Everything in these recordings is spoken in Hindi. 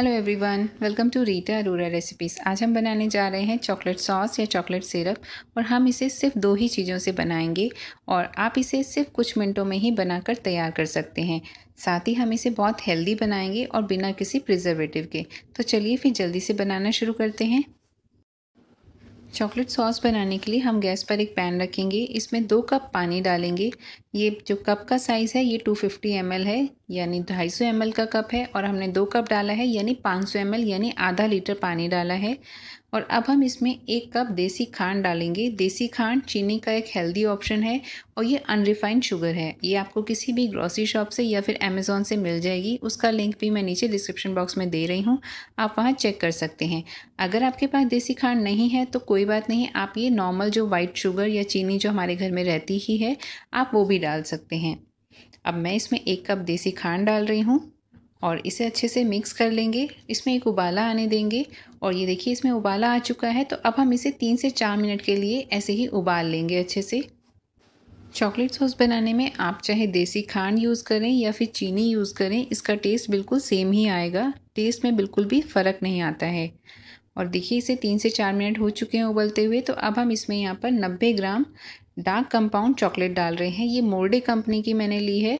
hello everyone welcome to Rita Arora recipes आज हम बनाने जा रहे हैं चॉकलेट सॉस या चॉकलेट सिरप और हम इसे सिर्फ दो ही चीज़ों से बनाएंगे और आप इसे सिर्फ कुछ मिनटों में ही बनाकर तैयार कर सकते हैं साथ ही हम इसे बहुत हेल्दी बनाएंगे और बिना किसी प्रिजर्वेटिव के तो चलिए फिर जल्दी से बनाना शुरू करते हैं चॉकलेट सॉस बनाने के लिए हम गैस पर एक पैन रखेंगे इसमें दो कप पानी डालेंगे ये जो कप का साइज़ है ये 250 फिफ्टी है यानी ढाई सौ का कप है और हमने दो कप डाला है यानी 500 सौ यानी आधा लीटर पानी डाला है और अब हम इसमें एक कप देसी खांड डालेंगे देसी खांड चीनी का एक हेल्दी ऑप्शन है और ये अनरिफाइंड शुगर है ये आपको किसी भी ग्रॉसरी शॉप से या फिर अमेज़ोन से मिल जाएगी उसका लिंक भी मैं नीचे डिस्क्रिप्शन बॉक्स में दे रही हूँ आप वहाँ चेक कर सकते हैं अगर आपके पास देसी खांड नहीं है तो कोई बात नहीं आप ये नॉर्मल जो वाइट शुगर या चीनी जो हमारे घर में रहती ही है आप वो भी डाल सकते हैं अब मैं इसमें एक कप देसी खांड डाल रही हूँ और इसे अच्छे से मिक्स कर लेंगे इसमें एक उबाला आने देंगे और ये देखिए इसमें उबाला आ चुका है तो अब हम इसे तीन से चार मिनट के लिए ऐसे ही उबाल लेंगे अच्छे से चॉकलेट सॉस बनाने में आप चाहे देसी खांड यूज़ करें या फिर चीनी यूज़ करें इसका टेस्ट बिल्कुल सेम ही आएगा टेस्ट में बिल्कुल भी फ़र्क नहीं आता है और देखिए इसे तीन से चार मिनट हो चुके हैं उबलते हुए तो अब हम इसमें यहाँ पर नब्बे ग्राम डार्क कंपाउंड चॉकलेट डाल रहे हैं ये मोर्डे कंपनी की मैंने ली है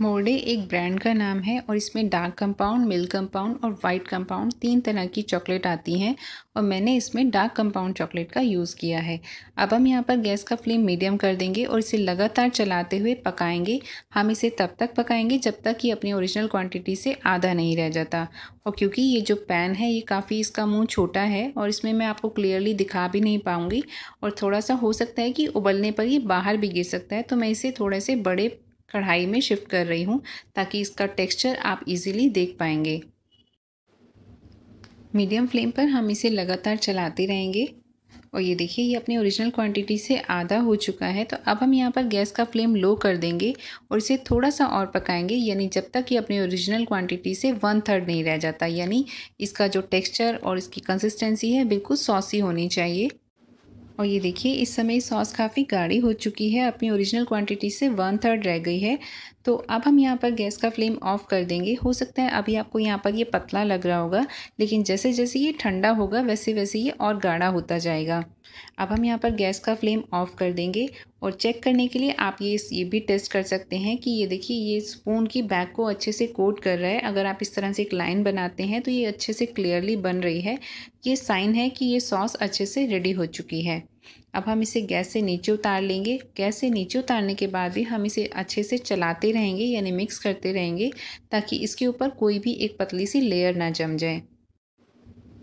मोरडे एक ब्रांड का नाम है और इसमें डार्क कंपाउंड मिल्क कंपाउंड और वाइट कंपाउंड तीन तरह की चॉकलेट आती हैं और मैंने इसमें डार्क कंपाउंड चॉकलेट का यूज़ किया है अब हम यहाँ पर गैस का फ्लेम मीडियम कर देंगे और इसे लगातार चलाते हुए पकाएंगे हम इसे तब तक पकाएंगे जब तक कि अपनी ओरिजिनल क्वान्टिटी से आधा नहीं रह जाता और क्योंकि ये जो पैन है ये काफ़ी इसका मुँह छोटा है और इसमें मैं आपको क्लियरली दिखा भी नहीं पाऊँगी और थोड़ा सा हो सकता है कि उबलने पर ये बाहर भी गिर सकता है तो मैं इसे थोड़े से बड़े कढ़ाई में शिफ्ट कर रही हूँ ताकि इसका टेक्सचर आप इजीली देख पाएंगे मीडियम फ्लेम पर हम इसे लगातार चलाते रहेंगे और ये देखिए ये अपने ओरिजिनल क्वांटिटी से आधा हो चुका है तो अब हम यहाँ पर गैस का फ्लेम लो कर देंगे और इसे थोड़ा सा और पकाएंगे यानी जब तक ये अपने ओरिजिनल क्वांटिटी से वन थर्ड नहीं रह जाता यानी इसका जो टेक्सचर और इसकी कंसिस्टेंसी है बिल्कुल सॉसी होनी चाहिए और ये देखिए इस समय सॉस काफ़ी गाढ़ी हो चुकी है अपनी ओरिजिनल क्वांटिटी से वन थर्ड रह गई है तो अब हम यहाँ पर गैस का फ्लेम ऑफ कर देंगे हो सकता है अभी आपको यहाँ पर ये पतला लग रहा होगा लेकिन जैसे जैसे ये ठंडा होगा वैसे वैसे ये और गाढ़ा होता जाएगा अब हम यहाँ पर गैस का फ्लेम ऑफ कर देंगे और चेक करने के लिए आप ये ये भी टेस्ट कर सकते हैं कि ये देखिए ये स्पून की बैक को अच्छे से कोट कर रहा है अगर आप इस तरह से एक लाइन बनाते हैं तो ये अच्छे से क्लियरली बन रही है ये साइन है कि ये सॉस अच्छे से रेडी हो चुकी है अब हम इसे गैस से नीचे उतार लेंगे गैस से नीचे उतारने के बाद भी हम इसे अच्छे से चलाते रहेंगे यानी मिक्स करते रहेंगे ताकि इसके ऊपर कोई भी एक पतली सी लेयर ना जम जाए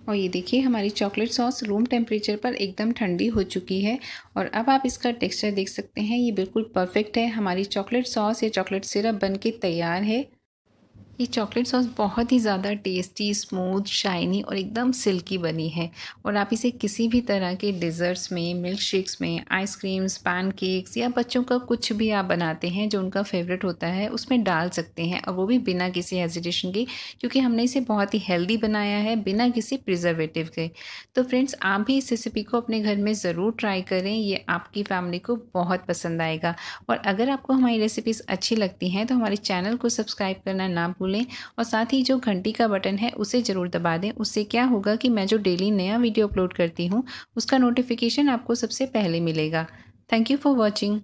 और ये देखिए हमारी चॉकलेट सॉस रूम टेम्परेचर पर एकदम ठंडी हो चुकी है और अब आप इसका टेक्सचर देख सकते हैं ये बिल्कुल परफेक्ट है हमारी चॉकलेट सॉस या चॉकलेट सिरप बन के तैयार है ये चॉकलेट सॉस बहुत ही ज़्यादा टेस्टी स्मूथ शाइनी और एकदम सिल्की बनी है और आप इसे किसी भी तरह के डिज़र्ट्स में मिल्क शेक्स में आइसक्रीम्स पैनकेक्स या बच्चों का कुछ भी आप बनाते हैं जो उनका फेवरेट होता है उसमें डाल सकते हैं और वो भी बिना किसी हेजिटेशन के क्योंकि हमने इसे बहुत ही हेल्दी बनाया है बिना किसी प्रिजर्वेटिव के तो फ्रेंड्स आप भी इस रेसिपी को अपने घर में ज़रूर ट्राई करें ये आपकी फैमिली को बहुत पसंद आएगा और अगर आपको हमारी रेसिपीज़ अच्छी लगती हैं तो हमारे चैनल को सब्सक्राइब करना ना भूलें और साथ ही जो घंटी का बटन है उसे ज़रूर दबा दें उससे क्या होगा कि मैं जो डेली नया वीडियो अपलोड करती हूँ उसका नोटिफिकेशन आपको सबसे पहले मिलेगा थैंक यू फॉर वॉचिंग